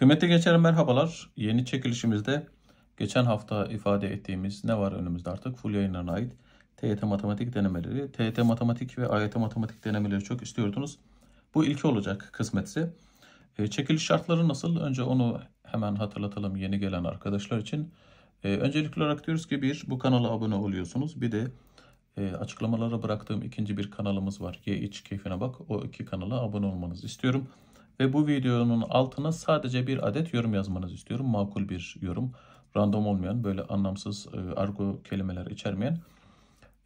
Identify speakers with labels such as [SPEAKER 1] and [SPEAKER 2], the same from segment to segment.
[SPEAKER 1] Kıymetli geçer merhabalar. Yeni çekilişimizde geçen hafta ifade ettiğimiz ne var önümüzde artık? Full yayınlarına ait TYT matematik denemeleri. TYT matematik ve AYT matematik denemeleri çok istiyordunuz. Bu ilki olacak kısmetse. E, çekiliş şartları nasıl? Önce onu hemen hatırlatalım yeni gelen arkadaşlar için. E, öncelikli olarak diyoruz ki bir bu kanala abone oluyorsunuz. Bir de e, açıklamalara bıraktığım ikinci bir kanalımız var. Ye iç keyfine bak. O iki kanala abone olmanızı istiyorum. Ve bu videonun altına sadece bir adet yorum yazmanızı istiyorum. Makul bir yorum. Random olmayan, böyle anlamsız e, argo kelimeler içermeyen.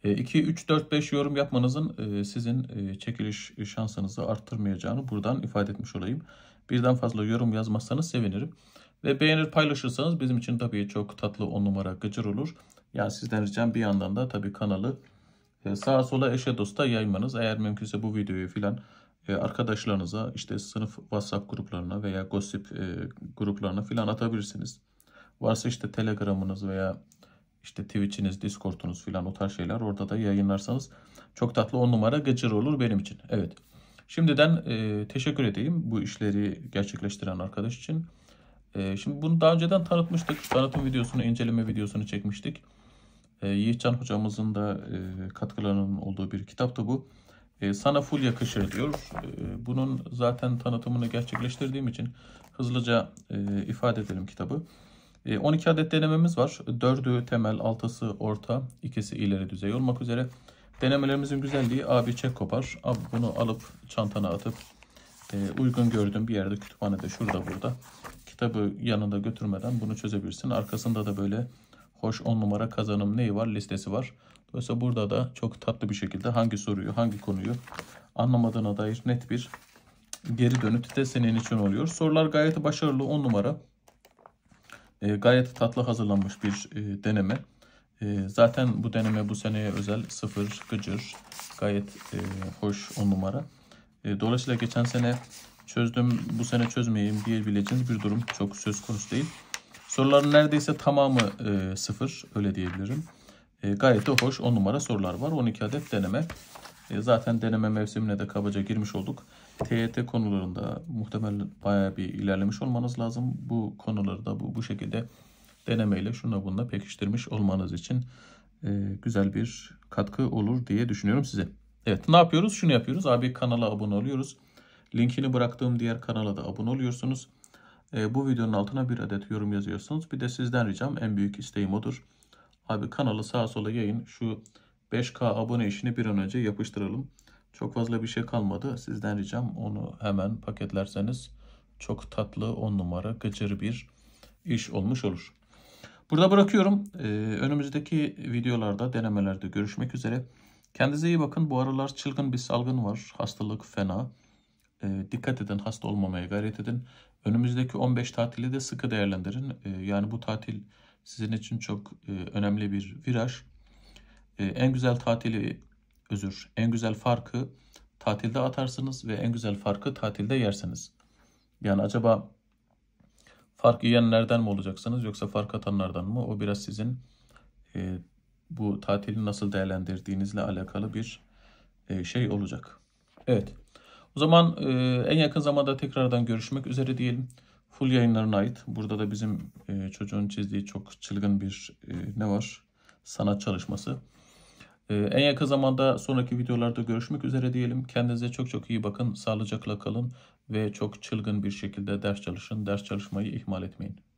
[SPEAKER 1] E, 2, 3, 4, 5 yorum yapmanızın e, sizin e, çekiliş şansınızı arttırmayacağını buradan ifade etmiş olayım. Birden fazla yorum yazmazsanız sevinirim. Ve beğenir paylaşırsanız bizim için tabii çok tatlı on numara gıcır olur. Yani sizden ricam bir yandan da tabii kanalı e, sağa sola eşe dosta yaymanız. Eğer mümkünse bu videoyu filan e, arkadaşlarınıza işte sınıf WhatsApp gruplarına veya gossip e, gruplarına filan atabilirsiniz. Varsa işte Telegram'ınız veya işte Twitch'iniz, Discord'unuz filan o tarz şeyler orada da yayınlarsanız çok tatlı on numara gıcır olur benim için. Evet. Şimdiden e, teşekkür edeyim bu işleri gerçekleştiren arkadaş için. E, şimdi bunu daha önceden tanıtmıştık. Tanıtım videosunu, inceleme videosunu çekmiştik. E, Yiğitcan hocamızın da e, katkılarının olduğu bir kitaptı bu. E, sana full yakışır diyor. E, bunun zaten tanıtımını gerçekleştirdiğim için hızlıca e, ifade edelim kitabı. 12 adet denememiz var. 4'ü temel, 6'sı orta, ikisi ileri düzey olmak üzere. Denemelerimizin güzelliği abi çek kopar. Abi bunu alıp çantana atıp uygun gördüğün bir yerde kütüphanede şurada burada kitabı yanında götürmeden bunu çözebilirsin. Arkasında da böyle hoş 10 numara kazanım neyi var listesi var. Dolayısıyla burada da çok tatlı bir şekilde hangi soruyu, hangi konuyu anlamadığına dair net bir geri dönüt de senin için oluyor. Sorular gayet başarılı 10 numara. E, gayet tatlı hazırlanmış bir e, deneme. E, zaten bu deneme bu seneye özel sıfır gıcır gayet e, hoş 10 numara. E, dolayısıyla geçen sene çözdüm bu sene çözmeyeyim diyebileceğiniz bir durum çok söz konusu değil. Soruların neredeyse tamamı e, sıfır öyle diyebilirim. E, gayet de hoş 10 numara sorular var. 12 adet deneme. E, zaten deneme mevsimine de kabaca girmiş olduk. TYT e konularında muhtemelen bayağı bir ilerlemiş olmanız lazım. Bu konuları da bu, bu şekilde denemeyle şuna bununla pekiştirmiş olmanız için e, güzel bir katkı olur diye düşünüyorum size. Evet ne yapıyoruz? Şunu yapıyoruz. Abi kanala abone oluyoruz. Linkini bıraktığım diğer kanala da abone oluyorsunuz. E, bu videonun altına bir adet yorum yazıyorsunuz. Bir de sizden ricam en büyük isteğim odur. Abi kanalı sağa sola yayın. Şu 5K abone işini bir an önce yapıştıralım. Çok fazla bir şey kalmadı. Sizden ricam onu hemen paketlerseniz çok tatlı 10 numara gıcır bir iş olmuş olur. Burada bırakıyorum. Ee, önümüzdeki videolarda, denemelerde görüşmek üzere. Kendinize iyi bakın. Bu aralar çılgın bir salgın var. Hastalık fena. Ee, dikkat edin hasta olmamaya gayret edin. Önümüzdeki 15 tatili de sıkı değerlendirin. Ee, yani bu tatil sizin için çok e, önemli bir viraj. E, en güzel tatili özür, en güzel farkı tatilde atarsınız ve en güzel farkı tatilde yersiniz. Yani acaba fark yiyenlerden mi olacaksınız yoksa fark atanlardan mı? O biraz sizin e, bu tatili nasıl değerlendirdiğinizle alakalı bir e, şey olacak. Evet. O zaman e, en yakın zamanda tekrardan görüşmek üzere diyelim full yayınlarına ait. Burada da bizim e, çocuğun çizdiği çok çılgın bir e, ne var? Sanat çalışması. E, en yakın zamanda sonraki videolarda görüşmek üzere diyelim. Kendinize çok çok iyi bakın. Sağlıcakla kalın ve çok çılgın bir şekilde ders çalışın. Ders çalışmayı ihmal etmeyin.